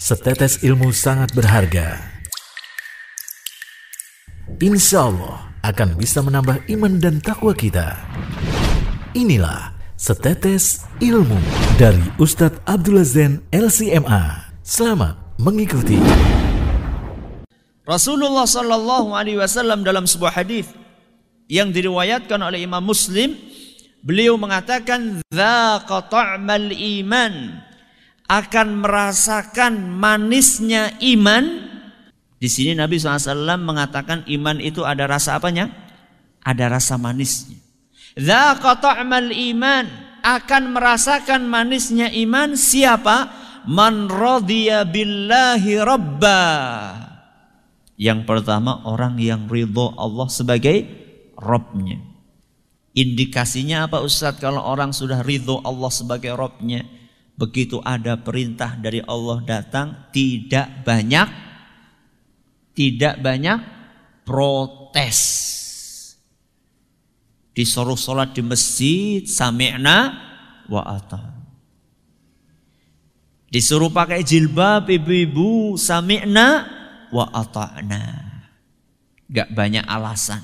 Setetes ilmu sangat berharga. Insya Allah akan bisa menambah iman dan takwa kita. Inilah setetes ilmu dari Ustadz Abdullah Zain LCMA. Selamat mengikuti. Rasulullah Shallallahu Alaihi Wasallam dalam sebuah hadis yang diriwayatkan oleh Imam Muslim, beliau mengatakan, "Zaqat iman." akan merasakan manisnya iman. Di sini Nabi SAW mengatakan iman itu ada rasa apanya? Ada rasa manisnya. amal iman akan merasakan manisnya iman siapa? Man billahi rabba. Yang pertama orang yang ridho Allah sebagai Robnya. Indikasinya apa Ustadz kalau orang sudah ridho Allah sebagai Robnya? Begitu ada perintah dari Allah datang, tidak banyak tidak banyak protes. Disuruh sholat di masjid, sami'na wa ata. Disuruh pakai jilbab ibu-ibu, sami'na wa ata'na. Gak banyak alasan.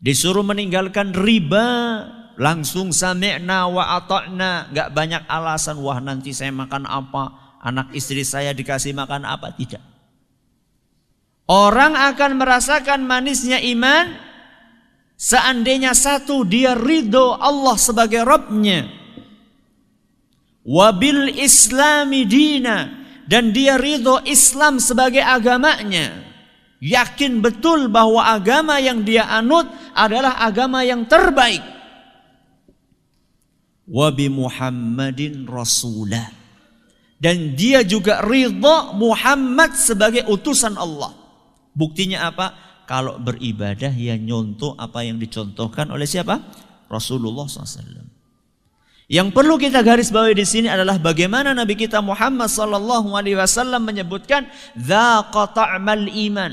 Disuruh meninggalkan riba, Langsung sami'na wa ata'na. Gak banyak alasan. Wah nanti saya makan apa. Anak istri saya dikasih makan apa. Tidak. Orang akan merasakan manisnya iman. Seandainya satu dia ridho Allah sebagai Rabbnya. Wabil islami dina. Dan dia ridho Islam sebagai agamanya yakin betul bahwa agama yang dia anut adalah agama yang terbaik wa bi Muhammadin rasulah. Dan dia juga ridha Muhammad sebagai utusan Allah. Buktinya apa? Kalau beribadah ya nyontoh apa yang dicontohkan oleh siapa? Rasulullah SAW. Yang perlu kita garis bawahi di sini adalah bagaimana Nabi kita Muhammad SAW menyebutkan iman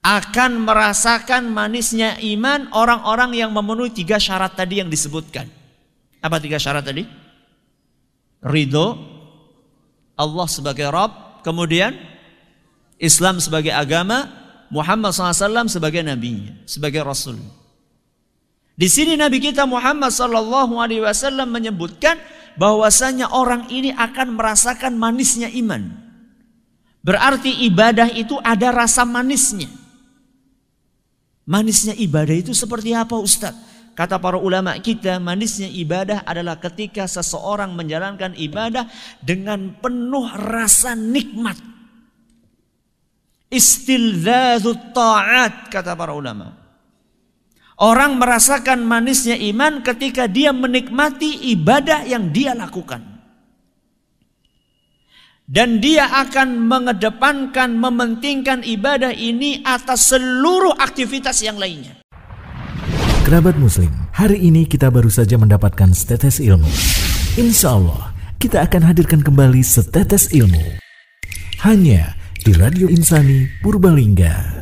akan merasakan manisnya iman orang-orang yang memenuhi tiga syarat tadi yang disebutkan. Apa tiga syarat tadi? Ridho, Allah sebagai Rob, kemudian Islam sebagai agama, Muhammad SAW sebagai nabinya, sebagai rasul. Di sini Nabi kita Muhammad Sallallahu Alaihi Wasallam menyebutkan bahwasanya orang ini akan merasakan manisnya iman. Berarti ibadah itu ada rasa manisnya. Manisnya ibadah itu seperti apa Ustadz? Kata para ulama kita, manisnya ibadah adalah ketika seseorang menjalankan ibadah dengan penuh rasa nikmat. Istilzazut ta'at, kata para ulama. Orang merasakan manisnya iman ketika dia menikmati ibadah yang dia lakukan dan dia akan mengedepankan mementingkan ibadah ini atas seluruh aktivitas yang lainnya. Kerabat Muslim, hari ini kita baru saja mendapatkan setetes ilmu. Insya Allah, kita akan hadirkan kembali setetes ilmu. Hanya di Radio Insani Purbalingga.